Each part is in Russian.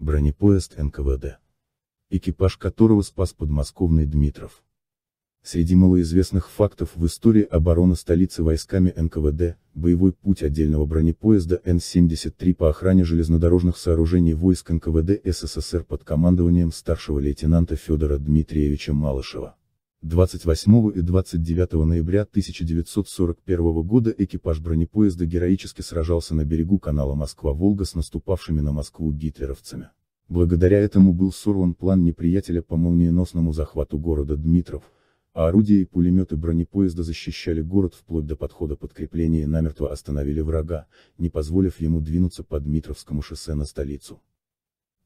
бронепоезд НКВД. Экипаж которого спас подмосковный Дмитров. Среди малоизвестных фактов в истории обороны столицы войсками НКВД, боевой путь отдельного бронепоезда Н-73 по охране железнодорожных сооружений войск НКВД СССР под командованием старшего лейтенанта Федора Дмитриевича Малышева. 28 и 29 ноября 1941 года экипаж бронепоезда героически сражался на берегу канала Москва-Волга с наступавшими на Москву гитлеровцами. Благодаря этому был сорван план неприятеля по молниеносному захвату города Дмитров, а орудия и пулеметы бронепоезда защищали город вплоть до подхода подкрепления и намертво остановили врага, не позволив ему двинуться по Дмитровскому шоссе на столицу.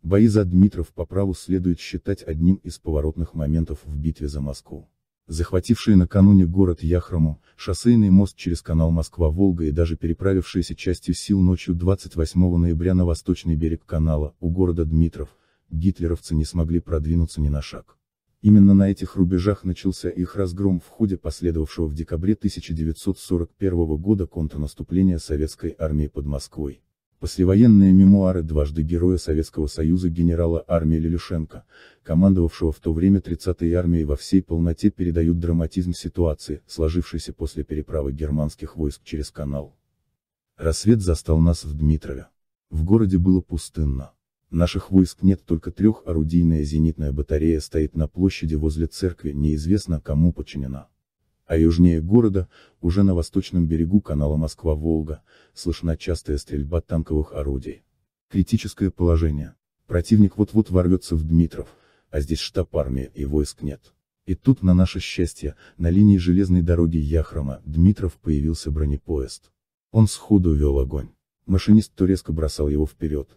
Бои за Дмитров по праву следует считать одним из поворотных моментов в битве за Москву захватившие накануне город Яхрому, шоссейный мост через канал Москва-Волга и даже переправившиеся частью сил ночью 28 ноября на восточный берег канала, у города Дмитров, гитлеровцы не смогли продвинуться ни на шаг. Именно на этих рубежах начался их разгром в ходе последовавшего в декабре 1941 года контрнаступления советской армии под Москвой. Послевоенные мемуары дважды Героя Советского Союза генерала армии Лелюшенко, командовавшего в то время 30-й армией во всей полноте передают драматизм ситуации, сложившейся после переправы германских войск через канал. Рассвет застал нас в Дмитрове. В городе было пустынно. Наших войск нет только трех орудийная зенитная батарея стоит на площади возле церкви, неизвестно кому подчинена а южнее города, уже на восточном берегу канала Москва-Волга, слышна частая стрельба танковых орудий. Критическое положение. Противник вот-вот ворвется в Дмитров, а здесь штаб армии и войск нет. И тут, на наше счастье, на линии железной дороги Яхрома, Дмитров появился бронепоезд. Он сходу вел огонь. Машинист то резко бросал его вперед,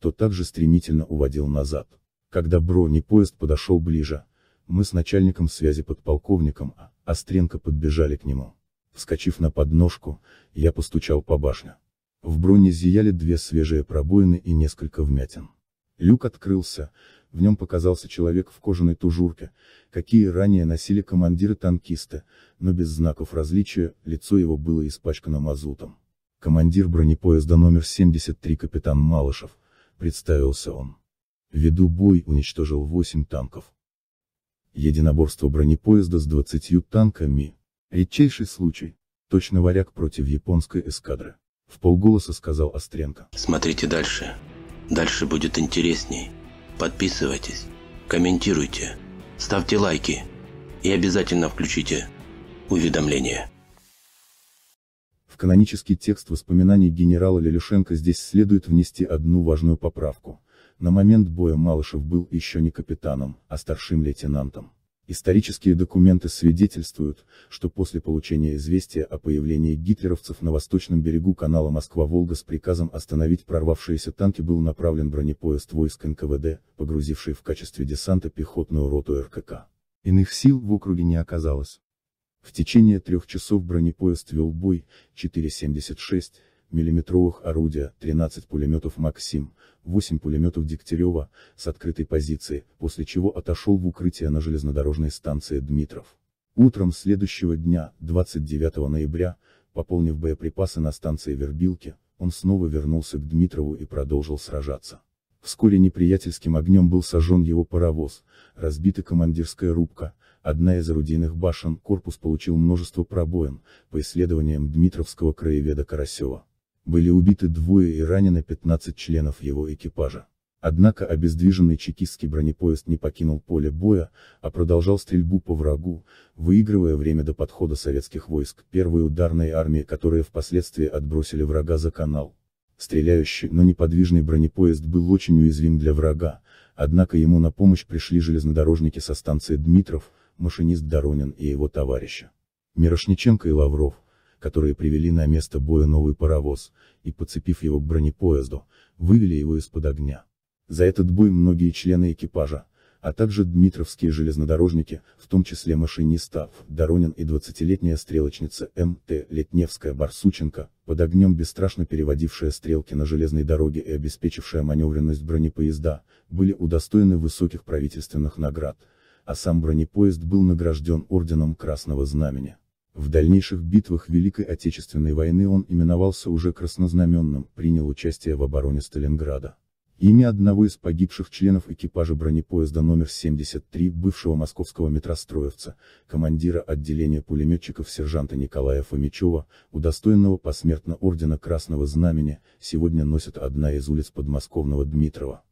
то также стремительно уводил назад. Когда бронепоезд подошел ближе, мы с начальником связи подполковником а Остренко подбежали к нему. Вскочив на подножку, я постучал по башне. В броне зияли две свежие пробоины и несколько вмятин. Люк открылся, в нем показался человек в кожаной тужурке, какие ранее носили командиры-танкисты, но без знаков различия, лицо его было испачкано мазутом. Командир бронепоезда номер 73 капитан Малышев, представился он. Веду бой уничтожил 8 танков единоборство бронепоезда с 20 танками. Редчайший случай. Точно варяг против японской эскадры. В полголоса сказал Остренко. Смотрите дальше. Дальше будет интересней. Подписывайтесь, комментируйте, ставьте лайки и обязательно включите уведомления. В канонический текст воспоминаний генерала Лелюшенко здесь следует внести одну важную поправку. На момент боя Малышев был еще не капитаном, а старшим лейтенантом. Исторические документы свидетельствуют, что после получения известия о появлении гитлеровцев на восточном берегу канала Москва-Волга с приказом остановить прорвавшиеся танки был направлен бронепоезд войск НКВД, погрузивший в качестве десанта пехотную роту РКК. Иных сил в округе не оказалось. В течение трех часов бронепоезд вел бой, 476, миллиметровых орудия, 13 пулеметов «Максим», 8 пулеметов Дегтярева, с открытой позиции, после чего отошел в укрытие на железнодорожной станции Дмитров. Утром следующего дня, 29 ноября, пополнив боеприпасы на станции Вербилки, он снова вернулся к Дмитрову и продолжил сражаться. Вскоре неприятельским огнем был сожжен его паровоз, разбита командирская рубка, одна из орудийных башен, корпус получил множество пробоин, по исследованиям Дмитровского краеведа Карасева были убиты двое и ранены 15 членов его экипажа. Однако обездвиженный чекистский бронепоезд не покинул поле боя, а продолжал стрельбу по врагу, выигрывая время до подхода советских войск первой ударной армии, которые впоследствии отбросили врага за канал. Стреляющий, но неподвижный бронепоезд был очень уязвим для врага, однако ему на помощь пришли железнодорожники со станции Дмитров, машинист Доронин и его товарища. Мирошниченко и Лавров которые привели на место боя новый паровоз, и, подцепив его к бронепоезду, вывели его из-под огня. За этот бой многие члены экипажа, а также дмитровские железнодорожники, в том числе машинистов, Доронин и 20-летняя стрелочница М.Т. Летневская Барсученко, под огнем бесстрашно переводившая стрелки на железной дороге и обеспечившая маневренность бронепоезда, были удостоены высоких правительственных наград, а сам бронепоезд был награжден орденом Красного Знамени. В дальнейших битвах Великой Отечественной войны он именовался уже краснознаменным, принял участие в обороне Сталинграда. Имя одного из погибших членов экипажа бронепоезда номер 73, бывшего московского метростроевца, командира отделения пулеметчиков сержанта Николая Фомичева, удостоенного посмертно ордена Красного Знамени, сегодня носит одна из улиц подмосковного Дмитрова.